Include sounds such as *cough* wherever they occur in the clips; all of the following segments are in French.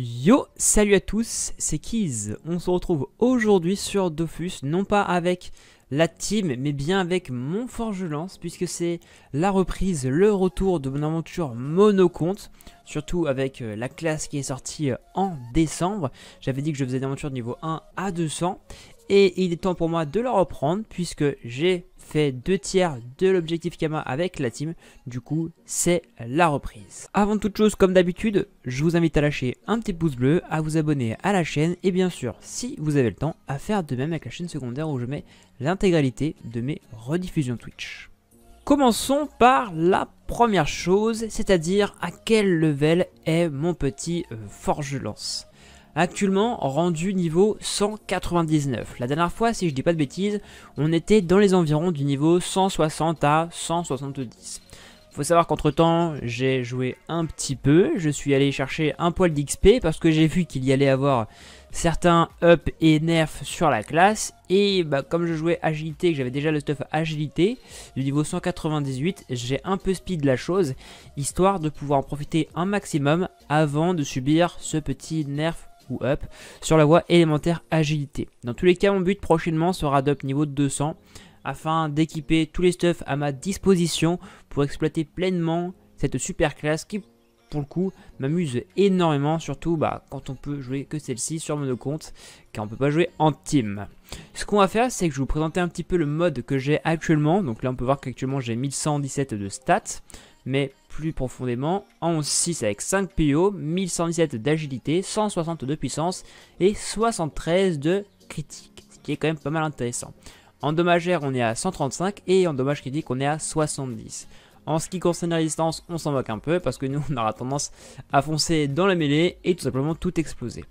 Yo, salut à tous, c'est Kiz On se retrouve aujourd'hui sur Dofus, non pas avec la team, mais bien avec mon lance, puisque c'est la reprise, le retour de mon aventure monocompte, surtout avec euh, la classe qui est sortie euh, en décembre. J'avais dit que je faisais des aventures de niveau 1 à 200, et il est temps pour moi de la reprendre puisque j'ai fait deux tiers de l'objectif Kama avec la team. Du coup, c'est la reprise. Avant toute chose, comme d'habitude, je vous invite à lâcher un petit pouce bleu, à vous abonner à la chaîne et bien sûr, si vous avez le temps, à faire de même avec la chaîne secondaire où je mets l'intégralité de mes rediffusions Twitch. Commençons par la première chose, c'est-à-dire à quel level est mon petit forge lance actuellement rendu niveau 199. La dernière fois, si je dis pas de bêtises, on était dans les environs du niveau 160 à 170. Faut savoir qu'entre temps, j'ai joué un petit peu, je suis allé chercher un poil d'XP parce que j'ai vu qu'il y allait avoir certains up et nerfs sur la classe et bah, comme je jouais agilité que j'avais déjà le stuff agilité du niveau 198 j'ai un peu speed la chose histoire de pouvoir en profiter un maximum avant de subir ce petit nerf ou up sur la voie élémentaire agilité. Dans tous les cas, mon but prochainement sera d'up niveau 200 afin d'équiper tous les stuff à ma disposition pour exploiter pleinement cette super classe qui pour le coup m'amuse énormément surtout bah, quand on peut jouer que celle-ci sur mon compte car on peut pas jouer en team. Ce qu'on va faire c'est que je vais vous présenter un petit peu le mode que j'ai actuellement donc là on peut voir qu'actuellement j'ai 1117 de stats mais plus profondément en 6 avec 5 PO, 1117 d'agilité, 160 de puissance et 73 de critique, ce qui est quand même pas mal intéressant. En dommage on est à 135 et en dommage critique, on est à 70. En ce qui concerne la distance, on s'en moque un peu parce que nous, *laughs* on aura tendance à foncer dans la mêlée et tout simplement tout exploser.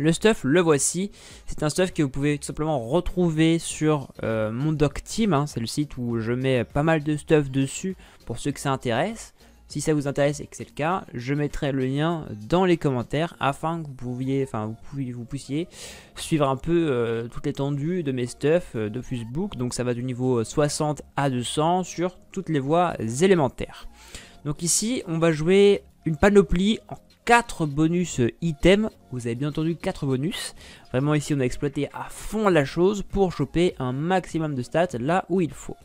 Le stuff, le voici. C'est un stuff que vous pouvez tout simplement retrouver sur euh, mon doc team. Hein. C'est le site où je mets pas mal de stuff dessus pour ceux que ça intéresse. Si ça vous intéresse et que c'est le cas, je mettrai le lien dans les commentaires afin que vous, pouviez, enfin, vous, puissiez suivre un peu euh, toute l'étendue de mes stuff euh, de Facebook. Donc ça va du niveau 60 à 200 sur toutes les voies élémentaires. Donc ici, on va jouer une panoplie en 4 bonus items vous avez bien entendu 4 bonus. Vraiment ici on a exploité à fond la chose pour choper un maximum de stats là où il faut.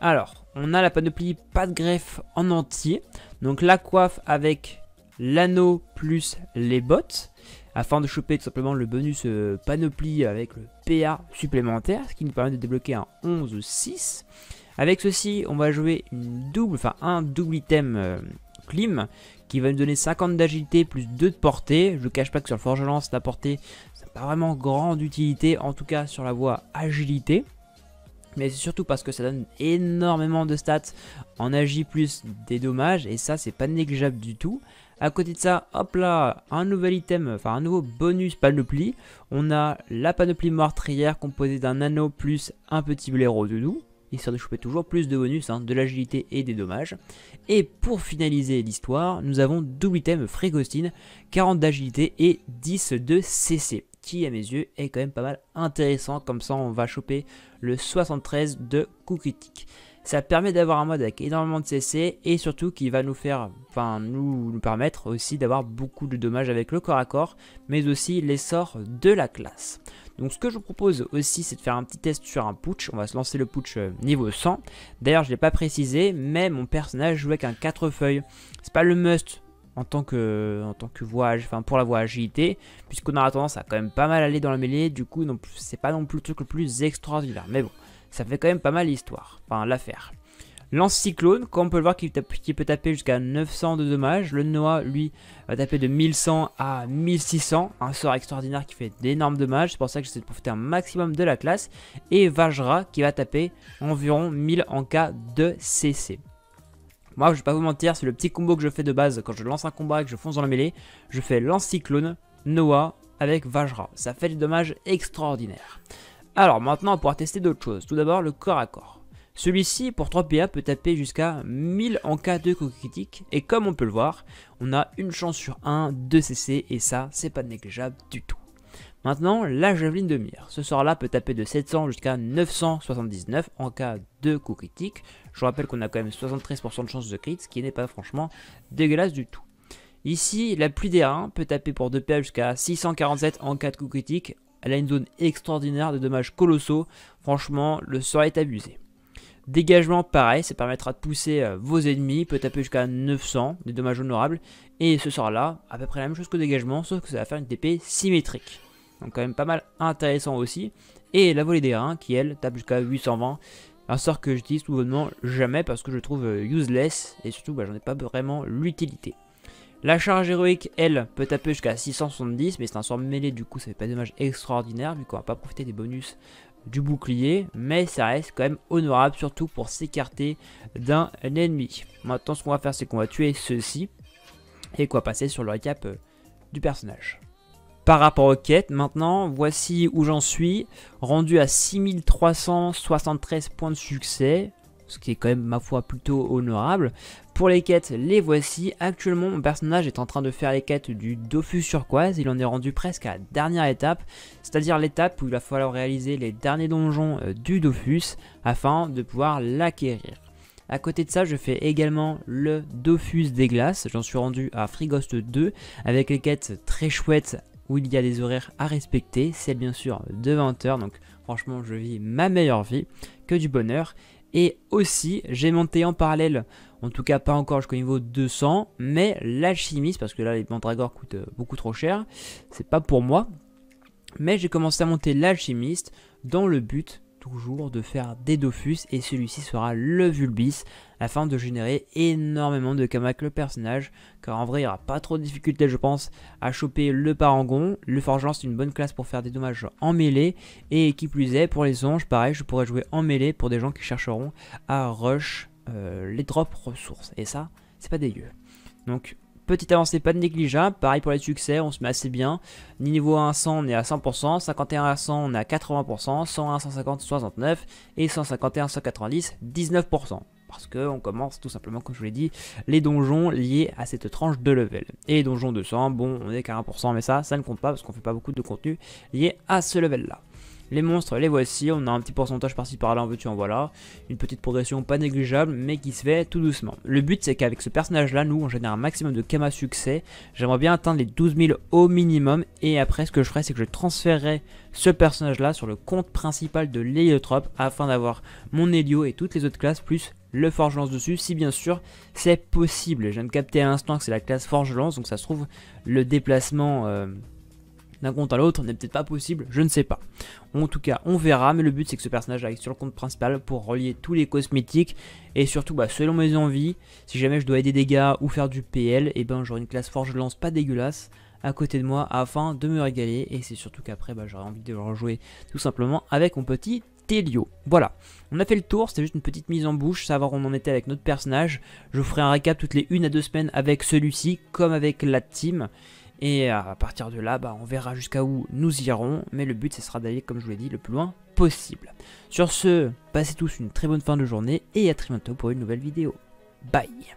Alors, on a la panoplie pas de greffe en entier. Donc la coiffe avec l'anneau plus les bottes. Afin de choper tout simplement le bonus euh, panoplie avec le PA supplémentaire. Ce qui nous permet de débloquer un 11 6. Avec ceci, on va jouer une double, enfin un double item euh, Clim qui va me donner 50 d'agilité plus 2 de portée. Je ne cache pas que sur le Forge Lance, la portée, ça n'a pas vraiment grande utilité, en tout cas sur la voie agilité. Mais c'est surtout parce que ça donne énormément de stats en agi plus des dommages, et ça, c'est pas négligeable du tout. À côté de ça, hop là, un nouvel item, enfin un nouveau bonus panoplie. On a la panoplie meurtrière composée d'un anneau plus un petit blaireau de doux histoire de choper toujours plus de bonus, hein, de l'agilité et des dommages. Et pour finaliser l'histoire, nous avons double item Frégostine, 40 d'agilité et 10 de CC, qui à mes yeux est quand même pas mal intéressant, comme ça on va choper le 73 de coup critique. Ça permet d'avoir un mode avec énormément de CC et surtout qui va nous faire, enfin nous, permettre aussi d'avoir beaucoup de dommages avec le corps à corps, mais aussi l'essor de la classe. Donc ce que je vous propose aussi c'est de faire un petit test sur un putsch, on va se lancer le putsch euh, niveau 100. D'ailleurs je ne l'ai pas précisé, mais mon personnage joue avec un 4 feuilles. C'est pas le must en tant que, en tant que voyage, enfin pour la voie agilité, puisqu'on aura tendance à quand même pas mal aller dans la mêlée, du coup c'est pas non plus le truc le plus extraordinaire, mais bon ça fait quand même pas mal l'histoire, enfin l'affaire. Lance Cyclone, comme on peut le voir, qui, peut taper jusqu'à 900 de dommages. Le Noah, lui, va taper de 1100 à 1600. Un sort extraordinaire qui fait d'énormes dommages. C'est pour ça que j'essaie de profiter un maximum de la classe. Et Vajra, qui va taper environ 1000 en cas de CC. Moi, je vais pas vous mentir, c'est le petit combo que je fais de base quand je lance un combat et que je fonce dans la mêlée. Je fais Lance Noah avec Vajra. Ça fait des dommages extraordinaires. Alors maintenant, on pourra tester d'autres choses. Tout d'abord, le corps à corps. Celui-ci, pour 3 PA, peut taper jusqu'à 1000 en cas de coup critique, et comme on peut le voir, on a une chance sur 1 de CC, et ça, c'est pas négligeable du tout. Maintenant, la javeline de mire. Ce sort-là peut taper de 700 jusqu'à 979 en cas de coup critique. Je vous rappelle qu'on a quand même 73% de chance de crit, ce qui n'est pas franchement dégueulasse du tout. Ici, la pluie des 1 peut taper pour 2 PA jusqu'à 647 en cas de coup critique. Elle a une zone extraordinaire, de dommages colossaux. Franchement, le sort est abusé. Dégagement, pareil, ça permettra de pousser euh, vos ennemis, peut taper jusqu'à 900, des dommages honorables. Et ce sort-là, à peu près la même chose que dégagement, sauf que ça va faire une TP symétrique. Donc quand même pas mal intéressant aussi. Et la volée des reins, qui elle, tape jusqu'à 820. Un sort que j'utilise tout bonnement jamais parce que je trouve euh, useless et surtout bah, j'en ai pas vraiment l'utilité. La charge héroïque, elle, peut taper jusqu'à 670, mais c'est un sort mêlé, du coup ça fait pas de dommage extraordinaire, vu qu'on va pas profiter des bonus du bouclier, mais ça reste quand même honorable, surtout pour s'écarter d'un ennemi. Maintenant, ce qu'on va faire, c'est qu'on va tuer ceci, et quoi passer sur le récap euh, du personnage. Par rapport aux quêtes, maintenant, voici où j'en suis, rendu à 6373 points de succès, ce qui est quand même ma foi plutôt honorable. Pour les quêtes, les voici. Actuellement, mon personnage est en train de faire les quêtes du Dofus Surquoise. Il en est rendu presque à la dernière étape, c'est-à-dire l'étape où il va falloir réaliser les derniers donjons euh, du Dofus afin de pouvoir l'acquérir. À côté de ça, je fais également le Dofus des glaces. J'en suis rendu à Frigost 2 avec les quêtes très chouettes où il y a des horaires à respecter, C'est bien sûr de 20h, donc franchement je vis ma meilleure vie, que du bonheur, et aussi, j'ai monté en parallèle, en tout cas pas encore jusqu'au niveau 200, mais l'alchimiste, parce que là les mandragores coûtent euh, beaucoup trop cher, c'est pas pour moi. Mais j'ai commencé à monter l'alchimiste dans le but toujours de faire des Dofus et celui-ci sera le Vulbis afin de générer énormément de kamak le personnage car en vrai il n'y aura pas trop de difficultés je pense à choper le parangon, le forgeant c'est une bonne classe pour faire des dommages en mêlée et qui plus est pour les anges pareil je pourrais jouer en mêlée pour des gens qui chercheront à rush euh, les drops ressources et ça c'est pas dégueu. Donc Petite avancée pas négligeable, pareil pour les succès, on se met assez bien. Niveau 1 100, on est à 100%, 51 à 100, on est à 80%, 101 à 150, 69%, et 151 190, 19% parce qu'on commence tout simplement, comme je vous l'ai dit, les donjons liés à cette tranche de level. Et les donjons 200, bon, on est à 1%, mais ça, ça ne compte pas parce qu'on ne fait pas beaucoup de contenu lié à ce level-là. Les monstres, les voici. On a un petit pourcentage par-ci par-là, en veux-tu, en voilà. Une petite progression pas négligeable, mais qui se fait tout doucement. Le but, c'est qu'avec ce personnage-là, nous, on génère un maximum de Kama succès. J'aimerais bien atteindre les 12 000 au minimum. Et après, ce que je ferai, c'est que je transférerai ce personnage-là sur le compte principal de l'héliotrope afin d'avoir mon Helio et toutes les autres classes, plus le forge lance dessus, si bien sûr c'est possible. Je viens de capter à l'instant que c'est la classe forge lance, donc ça se trouve le déplacement... Euh, d'un compte à l'autre n'est peut-être pas possible, je ne sais pas. En tout cas, on verra, mais le but c'est que ce personnage arrive sur le compte principal pour relier tous les cosmétiques et surtout, bah, selon mes envies, si jamais je dois aider des gars ou faire du PL, et eh ben j'aurai une classe forge lance pas dégueulasse à côté de moi afin de me régaler et c'est surtout qu'après bah, j'aurai envie de le rejouer tout simplement avec mon petit Télio. Voilà, on a fait le tour, c'était juste une petite mise en bouche, savoir où on en était avec notre personnage. Je ferai un récap toutes les 1 à 2 semaines avec celui-ci comme avec la team. Et à partir de là, bah, on verra jusqu'à où nous irons, mais le but, ce sera d'aller, comme je vous l'ai dit, le plus loin possible. Sur ce, passez tous une très bonne fin de journée et à très bientôt pour une nouvelle vidéo. Bye